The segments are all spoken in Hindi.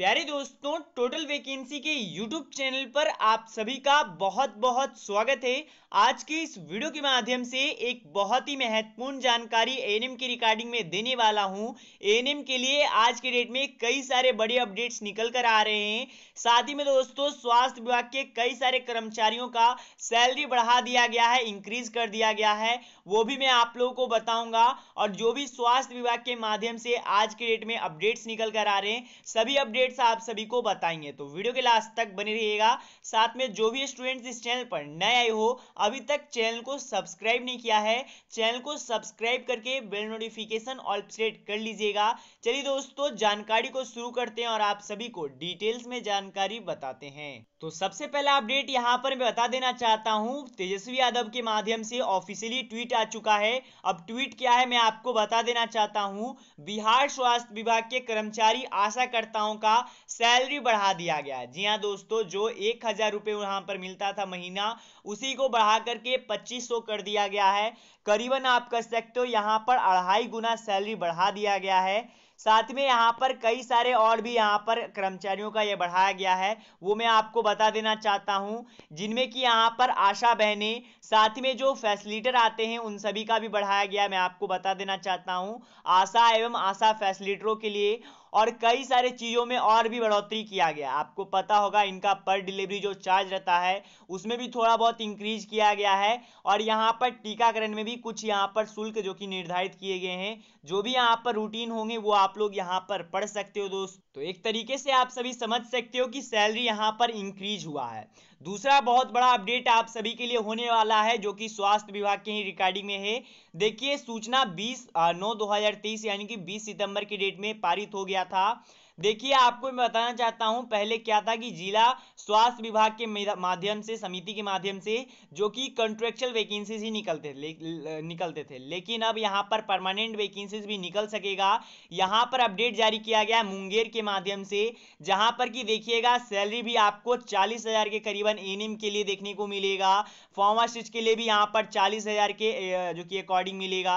प्यारे दोस्तों टोटल वैकेंसी के यूट्यूब चैनल पर आप सभी का बहुत बहुत स्वागत है आज की इस वीडियो के माध्यम से एक बहुत ही महत्वपूर्ण जानकारी एएनएम की रिकॉर्डिंग में देने वाला हूं एएनएम के लिए आज के डेट में कई सारे बड़े अपडेट्स निकल कर आ रहे हैं साथ ही में दोस्तों स्वास्थ्य विभाग के कई सारे कर्मचारियों का सैलरी बढ़ा दिया गया है इंक्रीज कर दिया गया है वो भी मैं आप लोगों को बताऊंगा और जो भी स्वास्थ्य विभाग के माध्यम से आज के डेट में अपडेट्स निकल कर आ रहे हैं सभी अपडेट अपडेट्स आप सभी को बताएंगे तो वीडियो के लास्ट तक बने रहिएगा साथ में जो भी स्टूडेंट्स इस चैनल पर नए आए हो अभी तक चैनल को सब्सक्राइब नहीं किया है चैनल को सब्सक्राइब करके बेल नोटिफिकेशन ऑल सेट कर लीजिएगा चलिए दोस्तों जानकारी को शुरू करते हैं और आप सभी को डिटेल्स में जानकारी बताते हैं तो सबसे पहला अपडेट यहां पर मैं बता देना चाहता हूं तेजस्वी यादव के माध्यम से ऑफिशियली ट्वीट आ चुका है अब ट्वीट क्या है मैं आपको बता देना चाहता हूं बिहार स्वास्थ्य विभाग के कर्मचारी आशाकर्ताओं का सैलरी बढ़ा दिया गया जी हाँ दोस्तों जो एक हजार रुपये वहां पर मिलता था महीना उसी को बढ़ा करके पच्चीस सौ कर दिया गया है करीबन आप कह सकते हो यहाँ पर अढ़ाई गुना सैलरी बढ़ा दिया गया है साथ में यहाँ पर कई सारे और भी यहाँ पर कर्मचारियों का ये बढ़ाया गया है वो मैं आपको बता देना चाहता हूँ जिनमें कि यहाँ पर आशा बहने साथ में जो फैसिलिटर आते हैं उन सभी का भी बढ़ाया गया मैं आपको बता देना चाहता हूँ आशा एवं आशा फैसिलिटरों के लिए और कई सारे चीज़ों में और भी बढ़ोतरी किया गया आपको पता होगा इनका पर डिलीवरी जो चार्ज रहता है उसमें भी थोड़ा बहुत इंक्रीज किया गया है और यहाँ पर टीकाकरण में भी कुछ यहाँ पर शुल्क जो कि निर्धारित किए गए हैं जो भी यहाँ पर रूटीन होंगे वो आप लोग यहाँ पर पढ़ सकते हो दोस्त तो एक तरीके से आप सभी समझ सकते हो कि सैलरी यहाँ पर इंक्रीज हुआ है दूसरा बहुत बड़ा अपडेट आप सभी के लिए होने वाला है जो कि स्वास्थ्य विभाग के ही रिकॉर्डिंग में है देखिए सूचना बीस नौ दो यानी कि बीस सितंबर की डेट में पारित हो गया गया था देखिए आपको मैं बताना चाहता हूं पहले क्या था कि जिला स्वास्थ्य विभाग के माध्यम से समिति के माध्यम से जो कि कॉन्ट्रेक्चुअल वैकेंसीज ही निकलते थे निकलते थे लेकिन अब यहाँ पर परमानेंट वैकेंसीज भी निकल सकेगा यहाँ पर अपडेट जारी किया गया मुंगेर के माध्यम से जहां पर कि देखिएगा सैलरी भी आपको चालीस हजार के करीबन एनएम के लिए देखने को मिलेगा फॉर्मासिस्ट के लिए भी यहाँ पर चालीस हजार के जो कि अकॉर्डिंग मिलेगा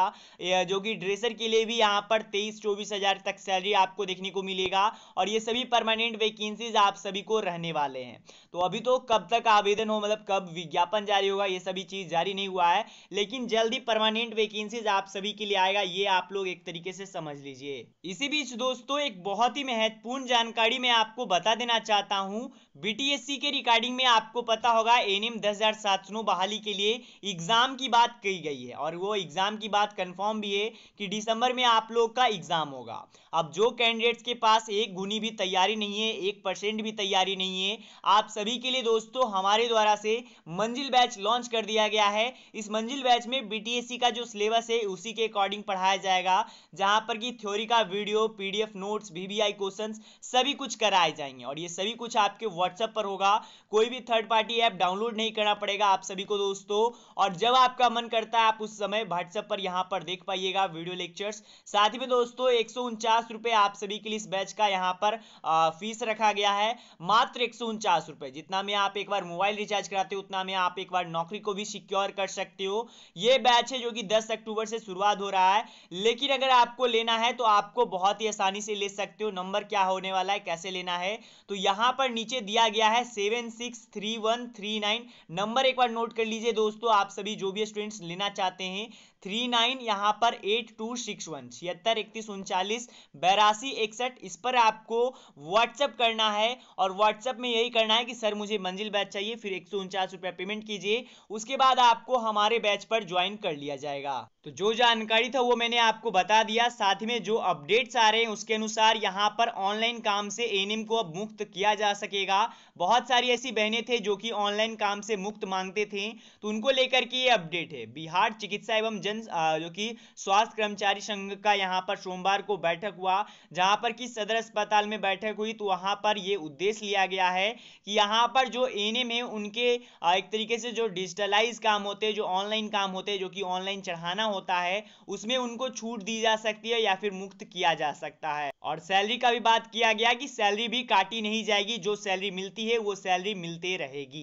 जो कि ड्रेसर के लिए भी यहाँ पर तेईस चौबीस हजार तक सैलरी आपको देखने को मिलेगा और ये सभी परमानेंट वैकेंसीज आप सभी को रहने वाले हैं तो अभी तो कब तक आवेदन हो मतलब कब विज्ञापन जारी होगा ये सभी चीज़ जारी नहीं हुआ है लेकिन जल्दी परमानेंट वैकेंसीज आप सभी के लिए आएगा ये आप लोग एक तरीके से समझ लीजिए इसी बीच दोस्तों एक बहुत ही महत्वपूर्ण जानकारी मैं आपको बता देना चाहता हूँ बीटीएससी के रिकॉर्डिंग में आपको पता होगा एनएम दस बहाली के लिए एग्जाम की बात कही गई है और वो एग्जाम की बात कंफर्म भी है कि दिसंबर में आप लोग का एग्जाम होगा अब जो कैंडिडेट्स के पास एक एक गुनी भी तैयारी नहीं है एक परसेंट भी तैयारी नहीं है आप सभी के लिए दोस्तों हमारे द्वारा से मंजिल बैच लॉन्च कर दिया गया है इस मंजिल बैच में बी का जो सिलेबस है उसी के अकॉर्डिंग पढ़ाया जाएगा जहां पर कि थ्योरी का वीडियो पीडीएफ नोट्स वी क्वेश्चन सभी कुछ कराए जाएंगे और ये सभी कुछ आपके व्हाट्सएप पर होगा कोई भी थर्ड पार्टी ऐप डाउनलोड नहीं करना पड़ेगा आप सभी को दोस्तों और जब आपका मन करता है आप उस समय व्हाट्सएप पर यहां पर देख पाइएगा वीडियो लेक्चर्स साथ ही में दोस्तों एक आप सभी के लिए इस बैच का इसका यहाँ पर फीस रखा गया है मात्र एक रुपए जितना में आप एक बार मोबाइल रिचार्ज कराते हो उतना में आप एक बार नौकरी को भी सिक्योर कर सकते हो ये बैच है जो कि 10 अक्टूबर से शुरुआत हो रहा है लेकिन अगर आपको लेना है तो आपको बहुत ही आसानी से ले सकते हो नंबर क्या होने वाला है कैसे लेना है तो यहाँ पर नीचे दिया गया है seven six three one three nine number एक बार नोट कर लीजिए दोस्तों आप सभी जो भी स्टूडेंट्स लेना चाहते हैं थ्री नाइन यहाँ पर एट टू सिक्स वन छिहत्तर इकतीस उनचालीस बैरासी इकसठ इस पर पर आपको व्हाट्सअप करना है और व्हाट्सअप में यही करना है कि सर मुझे मंजिल बैच चाहिए फिर एक रुपया पेमेंट कीजिए उसके बाद आपको हमारे बैच पर ज्वाइन कर लिया जाएगा तो जो जानकारी था वो मैंने आपको बता दिया साथ ही में जो अपडेट्स आ रहे हैं उसके अनुसार यहाँ पर ऑनलाइन काम से एनएम को अब मुक्त किया जा सकेगा बहुत सारी ऐसी बहनें थे जो कि ऑनलाइन काम से मुक्त मांगते थे तो उनको लेकर के ये अपडेट है बिहार चिकित्सा एवं जन जो कि स्वास्थ्य कर्मचारी संघ का यहाँ पर सोमवार को बैठक हुआ जहाँ पर कि सदर अस्पताल में बैठक हुई तो वहाँ पर ये उद्देश्य लिया गया है कि यहाँ पर जो एन में उनके एक तरीके से जो डिजिटलाइज काम होते हैं जो ऑनलाइन काम होते हैं जो कि ऑनलाइन चढ़ाना होता है उसमें उनको छूट दी जा सकती है या फिर मुक्त किया जा सकता है और सैलरी का भी बात किया गया कि सैलरी भी काटी नहीं जाएगी जो सैलरी मिलती है वो सैलरी मिलते रहेगी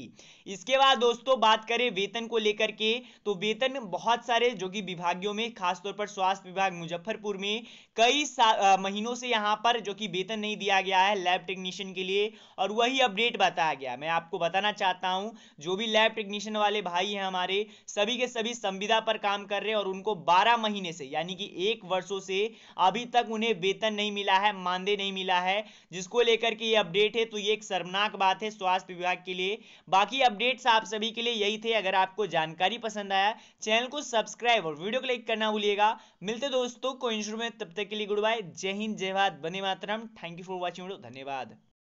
इसके बाद दोस्तों बात करें वेतन को लेकर के तो वेतन बहुत सारे जो कि विभागियों में खासतौर पर स्वास्थ्य विभाग मुजफ्फरपुर में कई आ, महीनों से यहां पर जो कि वेतन नहीं दिया गया है लैब टेक्नीशियन के लिए और वही अपडेट बताया गया मैं आपको बताना चाहता हूँ जो भी लैब टेक्नीशियन वाले भाई हैं हमारे सभी के सभी संविदा पर काम कर रहे हैं और उनको बारह महीने से यानी कि एक वर्षों से अभी तक उन्हें वेतन नहीं मिला मिला है मानदेय नहीं मिला है जिसको लेकर के ये अपडेट है तो ये एक शर्मनाक बात है स्वास्थ्य विभाग के लिए बाकी अपडेट्स आप सभी के लिए यही थे अगर आपको जानकारी पसंद आया चैनल को सब्सक्राइब और वीडियो को लाइक करना भूलिएगा मिलते दोस्तों को इंश्रू में तब तक के लिए गुड बाय जय हिंद जय भारत बने मातरम थैंक यू फॉर वॉचिंग धन्यवाद